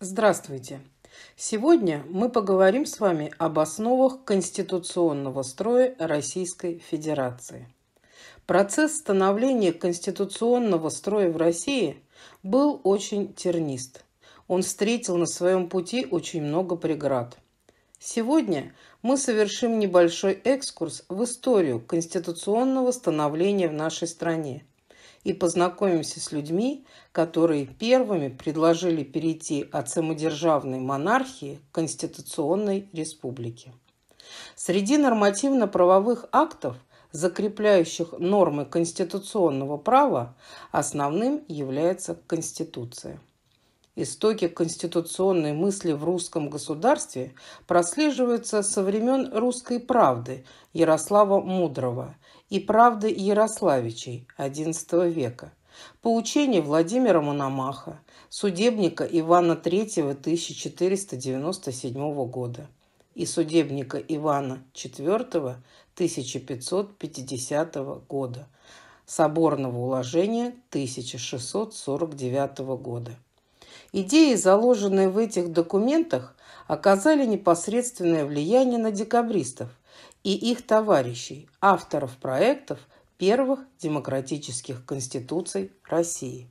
Здравствуйте! Сегодня мы поговорим с вами об основах конституционного строя Российской Федерации. Процесс становления конституционного строя в России был очень тернист. Он встретил на своем пути очень много преград. Сегодня мы совершим небольшой экскурс в историю конституционного становления в нашей стране – и познакомимся с людьми, которые первыми предложили перейти от самодержавной монархии к конституционной республике. Среди нормативно-правовых актов, закрепляющих нормы конституционного права, основным является Конституция. Истоки конституционной мысли в русском государстве прослеживаются со времен «Русской правды» Ярослава Мудрого – и правды Ярославичей XI века, поучение Владимира Мономаха, судебника Ивана III 1497 года и судебника Ивана IV 1550 года, соборного уложения 1649 года. Идеи, заложенные в этих документах, оказали непосредственное влияние на декабристов, и их товарищей, авторов проектов первых демократических конституций России.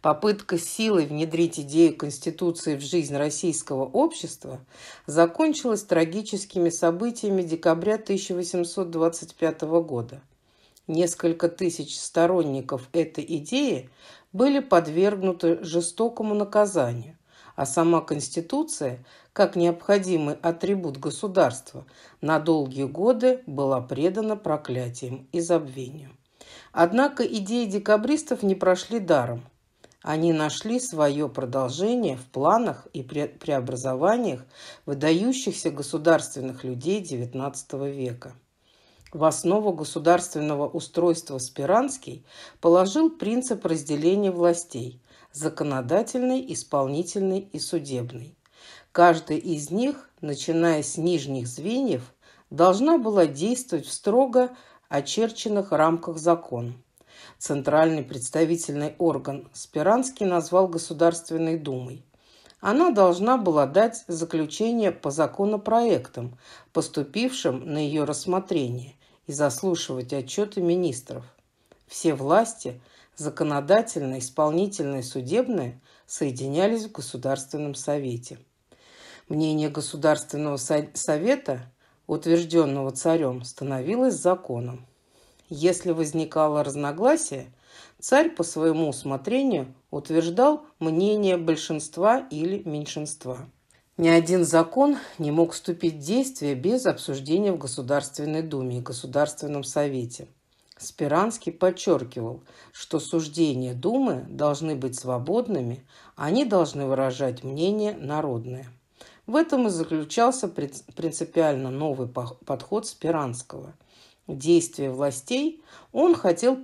Попытка силой внедрить идею Конституции в жизнь российского общества закончилась трагическими событиями декабря 1825 года. Несколько тысяч сторонников этой идеи были подвергнуты жестокому наказанию, а сама Конституция, как необходимый атрибут государства, на долгие годы была предана проклятием и забвению. Однако идеи декабристов не прошли даром. Они нашли свое продолжение в планах и преобразованиях выдающихся государственных людей XIX века. В основу государственного устройства Спиранский положил принцип разделения властей – законодательной, исполнительной и судебной. Каждая из них, начиная с нижних звеньев, должна была действовать в строго очерченных рамках закона. Центральный представительный орган Спиранский назвал Государственной Думой. Она должна была дать заключение по законопроектам, поступившим на ее рассмотрение, и заслушивать отчеты министров. Все власти – законодательная, исполнительная, судебное соединялись в Государственном Совете. Мнение Государственного Совета, утвержденного царем, становилось законом. Если возникало разногласие, царь по своему усмотрению утверждал мнение большинства или меньшинства. Ни один закон не мог вступить в действие без обсуждения в Государственной Думе и Государственном Совете – Спиранский подчеркивал, что суждения Думы должны быть свободными, они должны выражать мнение народное. В этом и заключался принципиально новый подход Спиранского. Действия властей он хотел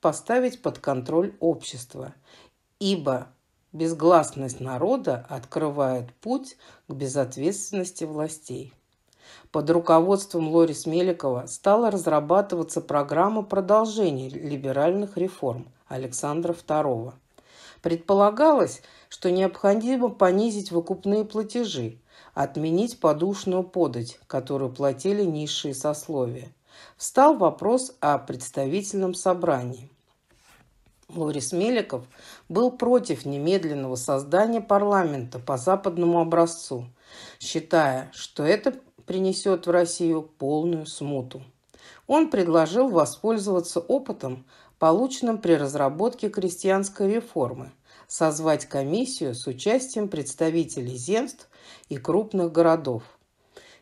поставить под контроль общества, ибо безгласность народа открывает путь к безответственности властей. Под руководством Лорис Меликова стала разрабатываться программа продолжения либеральных реформ Александра II. Предполагалось, что необходимо понизить выкупные платежи, отменить подушную подать, которую платили низшие сословия. Встал вопрос о представительном собрании. Лорис Меликов был против немедленного создания парламента по западному образцу, считая, что это принесет в Россию полную смуту. Он предложил воспользоваться опытом, полученным при разработке крестьянской реформы, созвать комиссию с участием представителей земств и крупных городов.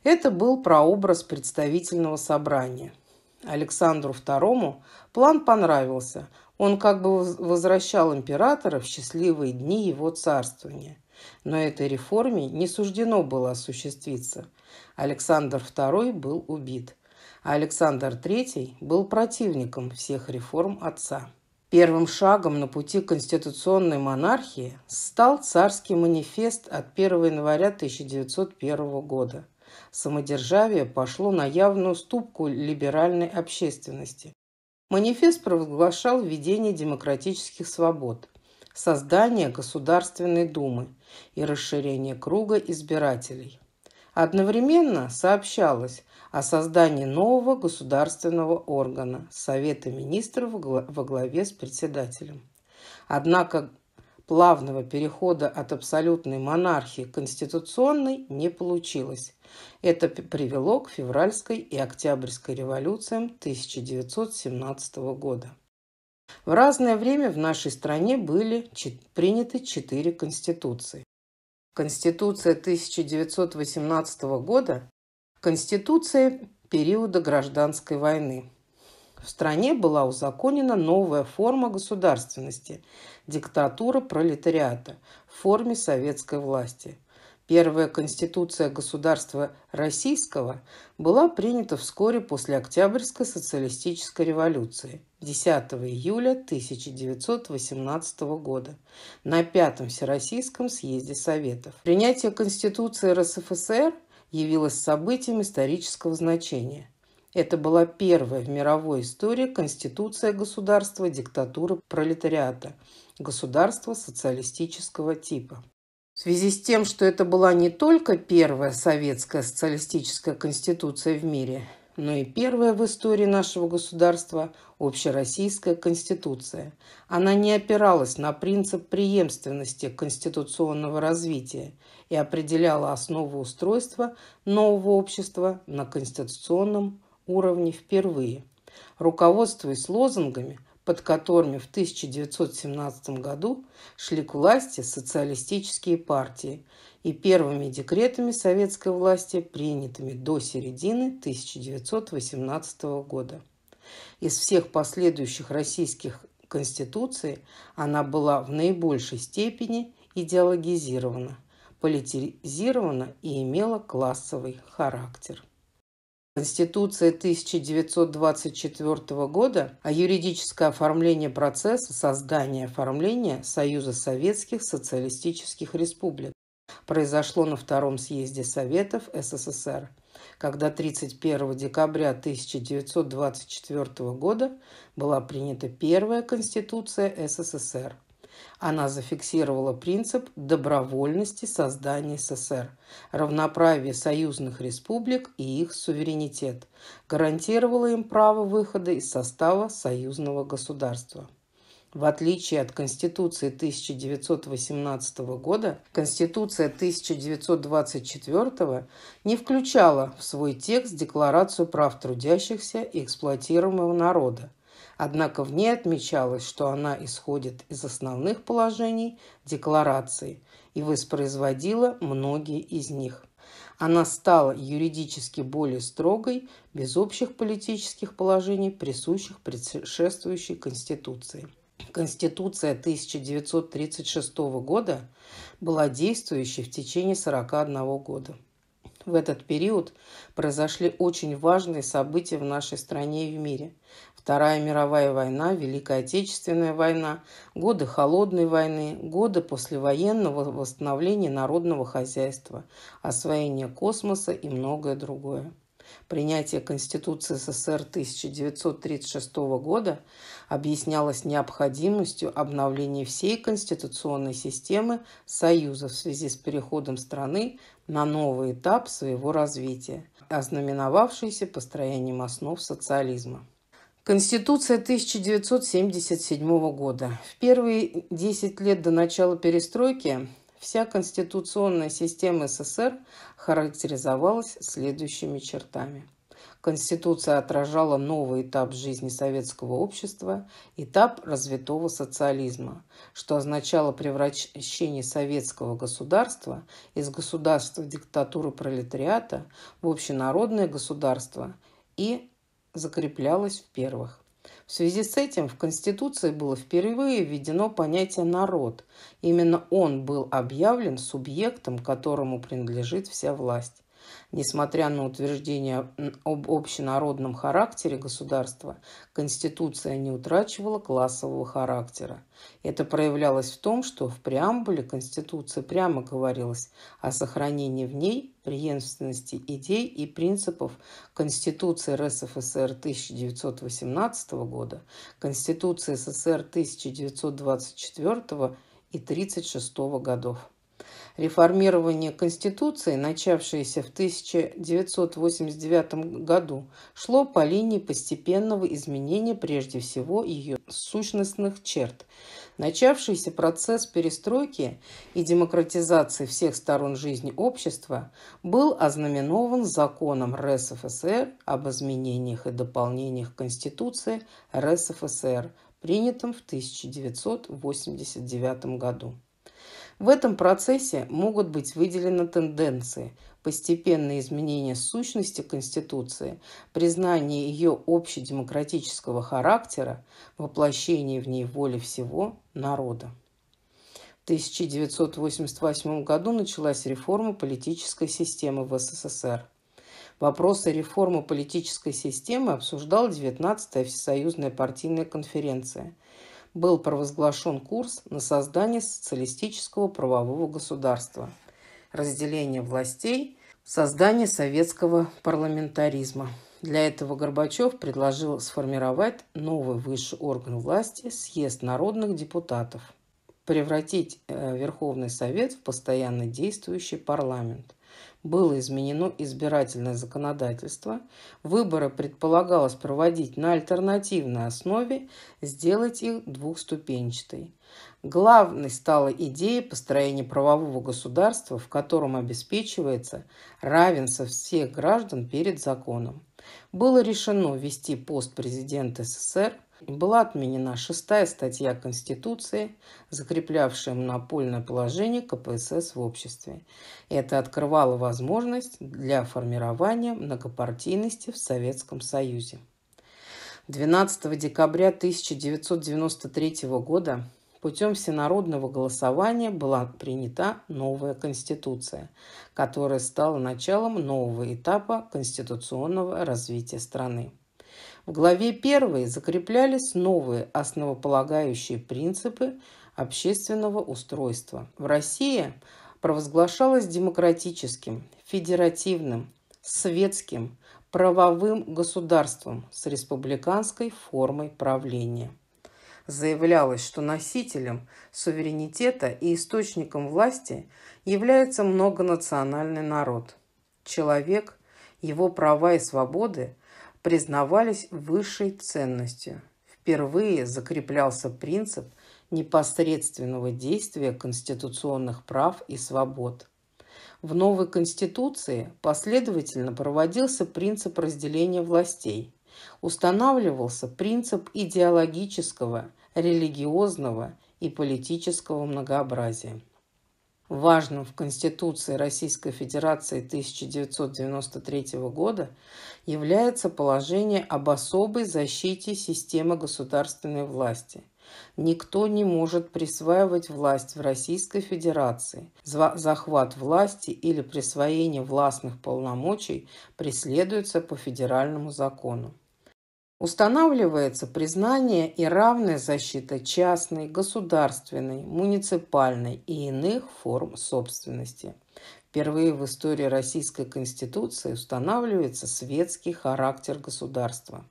Это был прообраз представительного собрания. Александру II план понравился. Он как бы возвращал императора в счастливые дни его царствования. Но этой реформе не суждено было осуществиться – Александр II был убит, а Александр III был противником всех реформ отца. Первым шагом на пути конституционной монархии стал царский манифест от 1 января 1901 года. Самодержавие пошло на явную ступку либеральной общественности. Манифест провозглашал введение демократических свобод, создание Государственной Думы и расширение круга избирателей. Одновременно сообщалось о создании нового государственного органа – Совета министров во главе с председателем. Однако плавного перехода от абсолютной монархии к конституционной не получилось. Это привело к февральской и октябрьской революциям 1917 года. В разное время в нашей стране были приняты четыре конституции. Конституция 1918 года – Конституция периода гражданской войны. В стране была узаконена новая форма государственности – диктатура пролетариата в форме советской власти. Первая конституция государства российского была принята вскоре после Октябрьской социалистической революции 10 июля 1918 года на Пятом Всероссийском съезде Советов. Принятие Конституции РСФСР явилось событием исторического значения. Это была первая в мировой истории конституция государства диктатуры пролетариата, государства социалистического типа. В связи с тем, что это была не только первая советская социалистическая конституция в мире, но и первая в истории нашего государства общероссийская конституция. Она не опиралась на принцип преемственности конституционного развития и определяла основу устройства нового общества на конституционном уровне впервые. Руководствуясь лозунгами – под которыми в 1917 году шли к власти социалистические партии и первыми декретами советской власти, принятыми до середины 1918 года. Из всех последующих российских конституций она была в наибольшей степени идеологизирована, политизирована и имела классовый характер. Конституция 1924 года о а юридическое оформление процесса создания оформления Союза Советских Социалистических Республик произошло на Втором съезде Советов СССР, когда 31 декабря 1924 года была принята первая Конституция СССР – она зафиксировала принцип добровольности создания СССР, равноправие союзных республик и их суверенитет, гарантировала им право выхода из состава союзного государства. В отличие от Конституции 1918 года, Конституция 1924 не включала в свой текст Декларацию прав трудящихся и эксплуатируемого народа – Однако в ней отмечалось, что она исходит из основных положений декларации и воспроизводила многие из них. Она стала юридически более строгой, без общих политических положений, присущих предшествующей Конституции. Конституция 1936 года была действующей в течение 41 года. В этот период произошли очень важные события в нашей стране и в мире. Вторая мировая война, Великая Отечественная война, годы Холодной войны, годы послевоенного восстановления народного хозяйства, освоение космоса и многое другое. Принятие Конституции СССР 1936 года объяснялось необходимостью обновления всей конституционной системы Союза в связи с переходом страны на новый этап своего развития, ознаменовавшийся построением основ социализма. Конституция 1977 года. В первые 10 лет до начала перестройки вся конституционная система СССР характеризовалась следующими чертами. Конституция отражала новый этап жизни советского общества, этап развитого социализма, что означало превращение советского государства из государства диктатуры пролетариата в общенародное государство и закреплялось в первых. В связи с этим в Конституции было впервые введено понятие «народ». Именно он был объявлен субъектом, которому принадлежит вся власть. Несмотря на утверждение об общенародном характере государства, Конституция не утрачивала классового характера. Это проявлялось в том, что в преамбуле Конституции прямо говорилось о сохранении в ней преемственности идей и принципов Конституции РСФСР 1918 года, Конституции СССР 1924 и 1936 годов. Реформирование Конституции, начавшееся в 1989 году, шло по линии постепенного изменения прежде всего ее сущностных черт. Начавшийся процесс перестройки и демократизации всех сторон жизни общества был ознаменован законом РСФСР об изменениях и дополнениях Конституции РСФСР, принятым в 1989 году. В этом процессе могут быть выделены тенденции, постепенное изменение сущности Конституции, признание ее общедемократического характера, воплощение в ней воли всего народа. В 1988 году началась реформа политической системы в СССР. Вопросы реформы политической системы обсуждала 19-я Всесоюзная партийная конференция – был провозглашен курс на создание социалистического правового государства, разделение властей, создание советского парламентаризма. Для этого Горбачев предложил сформировать новый высший орган власти – съезд народных депутатов, превратить э, Верховный Совет в постоянно действующий парламент – было изменено избирательное законодательство, выборы предполагалось проводить на альтернативной основе, сделать их двухступенчатой. Главной стала идея построения правового государства, в котором обеспечивается равенство всех граждан перед законом. Было решено ввести пост президента СССР – была отменена шестая статья Конституции, закреплявшая монопольное положение КПСС в обществе. Это открывало возможность для формирования многопартийности в Советском Союзе. 12 декабря 1993 года путем всенародного голосования была принята новая Конституция, которая стала началом нового этапа конституционного развития страны. В главе 1 закреплялись новые основополагающие принципы общественного устройства. В России провозглашалось демократическим, федеративным, светским, правовым государством с республиканской формой правления. Заявлялось, что носителем суверенитета и источником власти является многонациональный народ. Человек, его права и свободы – признавались высшей ценностью. Впервые закреплялся принцип непосредственного действия конституционных прав и свобод. В новой Конституции последовательно проводился принцип разделения властей, устанавливался принцип идеологического, религиозного и политического многообразия важным в Конституции Российской Федерации 1993 года, является положение об особой защите системы государственной власти. Никто не может присваивать власть в Российской Федерации. Захват власти или присвоение властных полномочий преследуется по федеральному закону. Устанавливается признание и равная защита частной, государственной, муниципальной и иных форм собственности. Впервые в истории Российской Конституции устанавливается светский характер государства.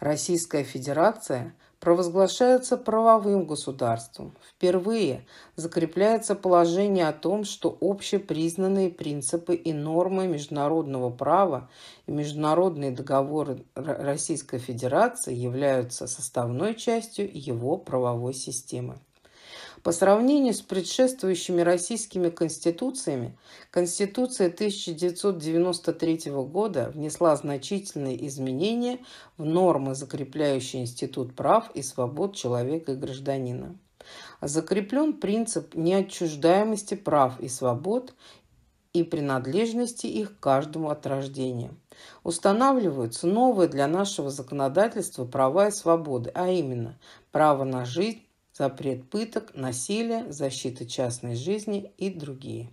Российская Федерация провозглашаются правовым государством. Впервые закрепляется положение о том, что общепризнанные принципы и нормы международного права и международные договоры Российской Федерации являются составной частью его правовой системы. По сравнению с предшествующими российскими конституциями, Конституция 1993 года внесла значительные изменения в нормы, закрепляющие институт прав и свобод человека и гражданина. Закреплен принцип неотчуждаемости прав и свобод и принадлежности их каждому от рождения. Устанавливаются новые для нашего законодательства права и свободы, а именно право на жизнь, запрет пыток, насилия, защита частной жизни и другие.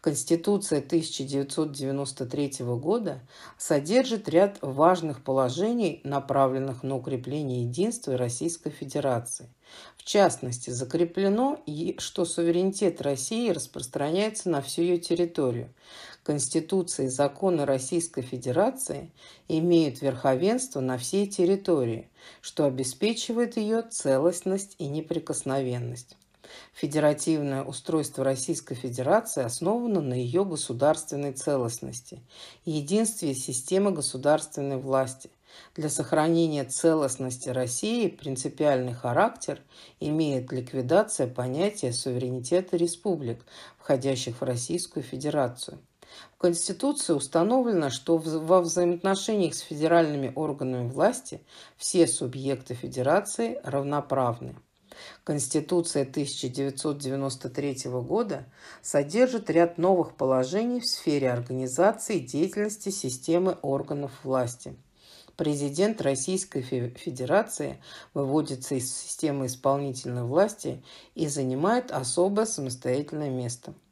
Конституция 1993 года содержит ряд важных положений, направленных на укрепление единства Российской Федерации. В частности, закреплено, что суверенитет России распространяется на всю ее территорию. Конституция и законы Российской Федерации имеют верховенство на всей территории, что обеспечивает ее целостность и неприкосновенность. Федеративное устройство Российской Федерации основано на ее государственной целостности, и единстве системы государственной власти. Для сохранения целостности России принципиальный характер имеет ликвидация понятия суверенитета республик, входящих в Российскую Федерацию. В Конституции установлено, что во взаимоотношениях с федеральными органами власти все субъекты федерации равноправны. Конституция 1993 года содержит ряд новых положений в сфере организации деятельности системы органов власти. Президент Российской Федерации выводится из системы исполнительной власти и занимает особое самостоятельное место –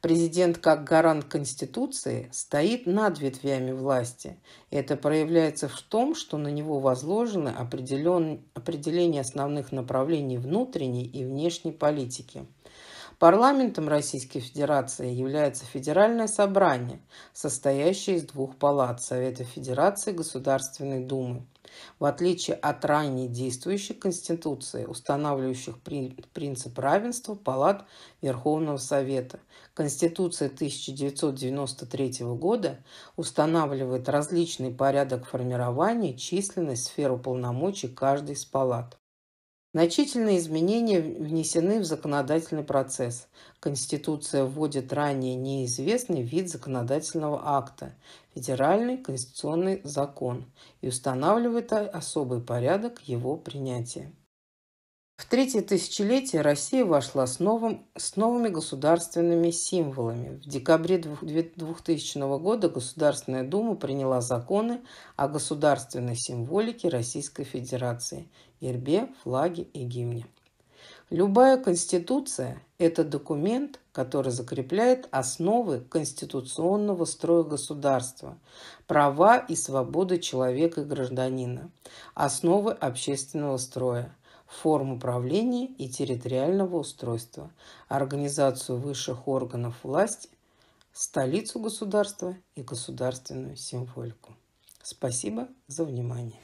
Президент, как гарант Конституции, стоит над ветвями власти. Это проявляется в том, что на него возложены определен... определение основных направлений внутренней и внешней политики. Парламентом Российской Федерации является Федеральное собрание, состоящее из двух палат Совета Федерации и Государственной Думы – в отличие от ранее действующей конституции, устанавливающих принцип равенства палат Верховного Совета, Конституция 1993 года устанавливает различный порядок формирования, численность, сферу полномочий каждой из палат. Значительные изменения внесены в законодательный процесс. Конституция вводит ранее неизвестный вид законодательного акта – федеральный конституционный закон и устанавливает особый порядок его принятия. В третье тысячелетие Россия вошла с, новым, с новыми государственными символами. В декабре 2000 года Государственная Дума приняла законы о государственной символике Российской Федерации – гербе, флаге и гимне. Любая конституция – это документ, который закрепляет основы конституционного строя государства, права и свободы человека и гражданина, основы общественного строя, форм управления и территориального устройства, организацию высших органов власти, столицу государства и государственную символику. Спасибо за внимание.